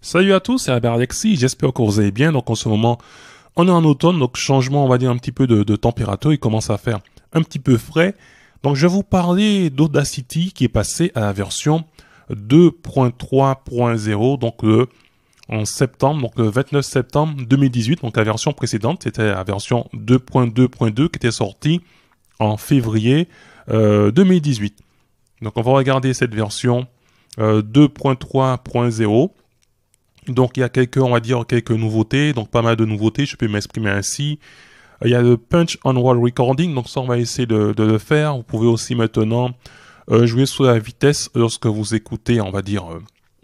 Salut à tous, c'est Albert Alexis, j'espère que vous allez bien. Donc en ce moment, on est en automne, donc changement, on va dire, un petit peu de, température, il commence à faire un petit peu frais. Donc je vais vous parler d'Audacity qui est passé à la version 2.3.0, donc euh, en septembre, donc le 29 septembre 2018. Donc la version précédente, c'était la version 2.2.2 qui était sortie en février 2018. Euh, donc on va regarder cette version 2.3.0. Euh, donc il y a quelques, on va dire, quelques nouveautés, donc pas mal de nouveautés, je peux m'exprimer ainsi. Il y a le punch on wall recording, donc ça on va essayer de, le faire. Vous pouvez aussi maintenant euh, jouer sur la vitesse lorsque vous écoutez, on va dire, euh,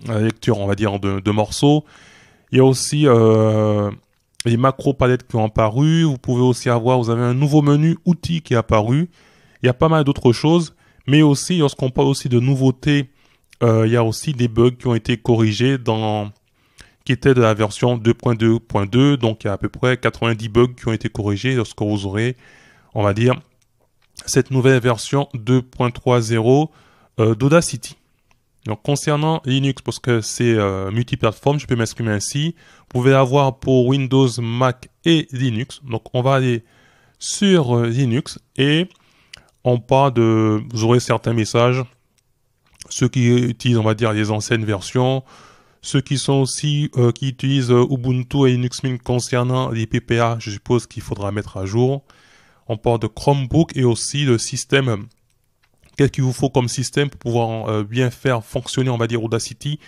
la lecture, on va dire, de, morceaux. Il y a aussi euh, les Macro palettes qui ont apparu. Vous pouvez aussi avoir, vous avez un nouveau menu outils qui est apparu. Il y a pas mal d'autres choses, mais aussi lorsqu'on parle aussi de nouveautés, il y a aussi des bugs qui ont été corrigés dans qui était de la version 2.2.2, donc il y a à peu près 90 bugs qui ont été corrigés lorsque vous aurez, on va dire, cette nouvelle version 2.3.0 euh, d'Audacity. Donc concernant Linux, parce que c'est euh, multiplateforme, je peux m'exprimer ainsi, vous pouvez l'avoir pour Windows, Mac et Linux. Donc on va aller sur euh, Linux et on part de... Vous aurez certains messages, ceux qui utilisent, on va dire, les anciennes versions, ceux qui sont aussi, euh, qui utilisent euh, Ubuntu et Linux Mint concernant les PPA, je suppose qu'il faudra mettre à jour. On parle de Chromebook et aussi de système. Qu'est-ce qu'il vous faut comme système pour pouvoir euh, bien faire fonctionner, on va dire, Audacity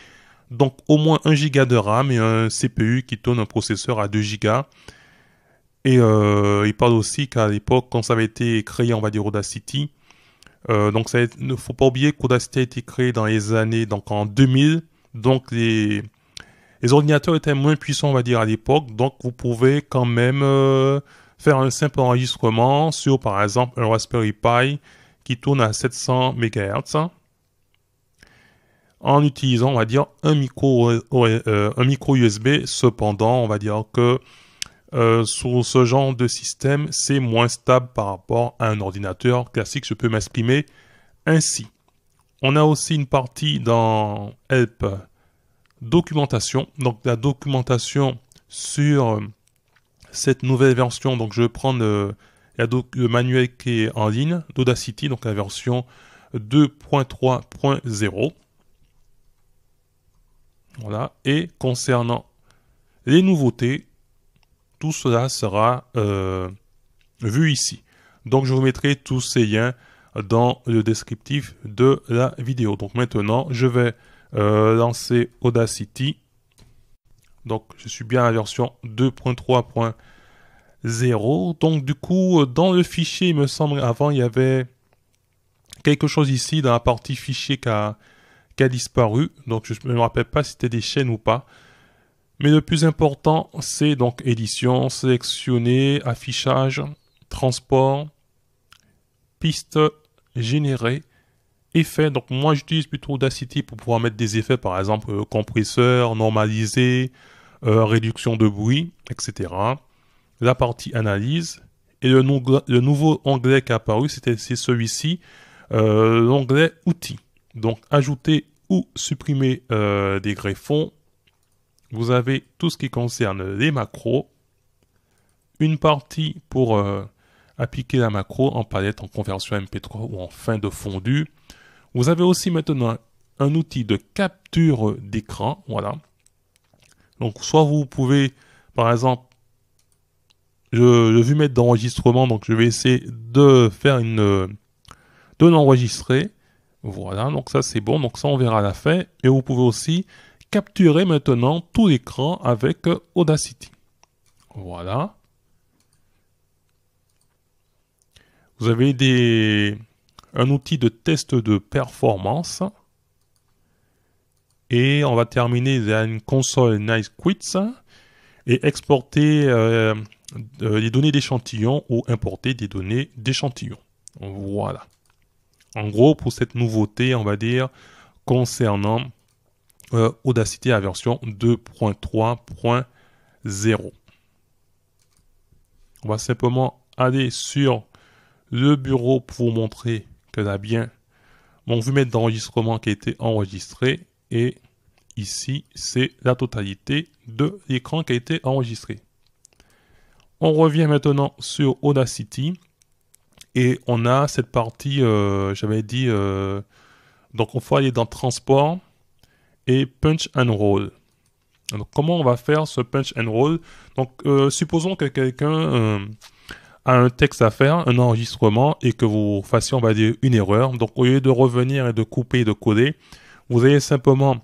Donc au moins 1 Go de RAM et un CPU qui tourne un processeur à 2 Go. Et il parle aussi qu'à l'époque, quand ça avait été créé, on va dire Audacity, euh, donc ça, il ne faut pas oublier qu'Audacity a été créé dans les années, donc en 2000, donc les, ordinateurs étaient moins puissants, on va dire, à l'époque. Donc vous pouvez quand même euh, faire un simple enregistrement sur, par exemple, un Raspberry Pi qui tourne à 700 MHz hein, en utilisant, on va dire, un micro, USB. Euh, euh, Cependant, on va dire que sur ce genre de système, c'est moins stable par rapport à un ordinateur classique. Je peux m'exprimer ainsi. On a aussi une partie dans Help documentation. Donc la documentation sur euh, cette nouvelle version. Donc je vais prendre euh, le manuel qui est en ligne d'Audacity, donc la version 2.3.0. Voilà. Et concernant les nouveautés, tout cela sera euh, vu ici. Donc je vous mettrai tous ces liens dans le descriptif de la vidéo. Donc maintenant, je vais euh, lancer Audacity. Donc je suis bien à la version 2.3.0. Donc du coup, euh, dans le fichier, il me semble, avant, il y avait quelque chose ici dans la partie fichier qui a, qui a disparu. Donc je ne me rappelle pas si c'était des chaînes ou pas. Mais le plus important, c'est donc édition, sélectionner, affichage, transport, piste générer effets. Donc moi j'utilise plutôt Audacity pour pouvoir mettre des effets, par exemple euh, compresseur, normalisé, euh, réduction de bruit, etc. La partie analyse. Et le, nouveau onglet qui est apparu, c'est celui-ci, euh, l'onglet outils. Donc ajouter ou supprimer des greffons. Vous avez tout ce qui concerne les macros. Une partie pour appliquer la macro en palette en conversion MP3 ou en fin de fondu. Vous avez aussi maintenant un outil de capture d'écran, voilà. Donc soit vous pouvez, par exemple, je, vais mettre d'enregistrement, donc je vais essayer de faire une, de l'enregistrer. Voilà, donc ça c'est bon, donc ça on verra à la fin. Et vous pouvez aussi capturer maintenant tout l'écran avec Audacity. Voilà. Vous avez un outil de test de performance. Et on va terminer dans une console Nice Quits et exporter euh, des euh, données d'échantillons ou importer des données d'échantillons. Voilà. En gros, pour cette nouveauté, on va dire, concernant euh, Audacity à version 2.3.0. On va simplement aller sur le bureau pour vous montrer qu'elle a bien mon mettre d'enregistrement qui a été enregistré et ici c'est la totalité de l'écran qui a été enregistré. On revient maintenant sur Audacity et on a cette partie, euh, j'avais dit, euh, donc on faut aller dans Transport et Punch and Roll. comment on va faire ce Punch and Roll Donc euh, supposons que quelqu'un un texte à faire, un enregistrement, et que vous fassiez, on va dire, une erreur. Donc, au lieu de revenir et de couper et de coder, vous allez simplement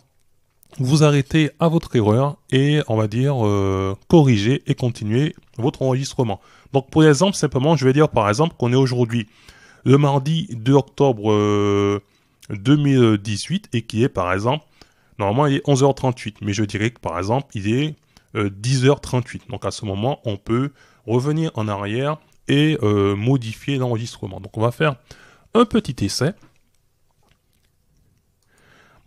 vous arrêter à votre erreur et, on va dire, euh, corriger et continuer votre enregistrement. Donc, pour exemple, simplement, je vais dire, par exemple, qu'on est aujourd'hui le mardi 2 octobre 2018 euh, et qui est, par exemple, normalement, il est 11h38, mais je dirais que, par exemple, il est 10h38. Euh, Donc, à ce moment, on peut revenir en arrière euh, modifier l'enregistrement. Donc on va faire un petit essai.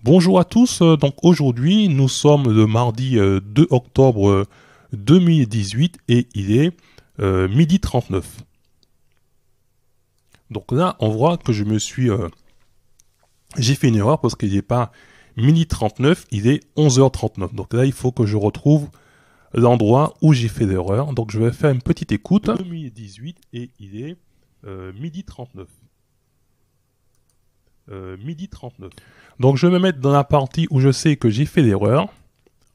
Bonjour à tous, euh, donc aujourd'hui nous sommes le mardi 2 euh, octobre 2018 et il est midi 39. Donc là on voit que je me suis... J'ai fait une erreur parce qu'il n'est pas midi 39, il est 11h39. Donc là il faut que je retrouve l'endroit où j'ai fait l'erreur. Donc je vais faire une petite écoute. 2018 et il est euh, midi 39. Euh, midi 39. Donc je vais me mettre dans la partie où je sais que j'ai fait l'erreur.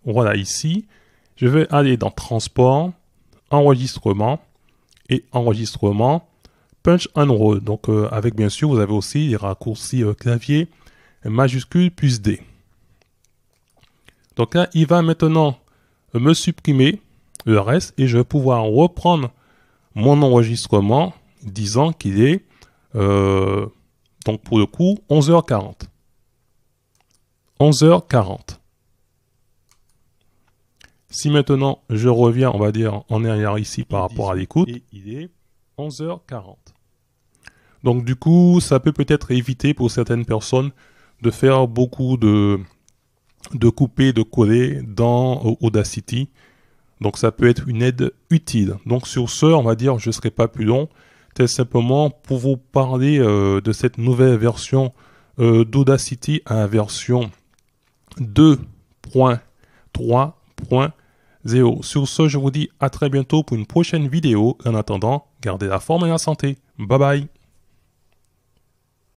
Voilà ici. Je vais aller dans transport, enregistrement et enregistrement punch and roll. Donc euh, avec bien sûr vous avez aussi les raccourcis clavier majuscule plus D. Donc là il va maintenant me supprimer le reste et je vais pouvoir reprendre mon enregistrement disant qu'il est, euh, donc pour le coup, 11h40. 11h40. Si maintenant je reviens, on va dire en arrière ici par rapport à l'écoute, il est 11h40. Donc du coup, ça peut peut-être éviter pour certaines personnes de faire beaucoup de, de couper, de coller dans Audacity. Donc ça peut être une aide utile. Donc sur ce, on va dire, je ne serai pas plus long. C'est simplement, pour vous parler euh, de cette nouvelle version euh, d'Audacity à la version 2.3.0. Sur ce, je vous dis à très bientôt pour une prochaine vidéo. En attendant, gardez la forme et la santé. Bye bye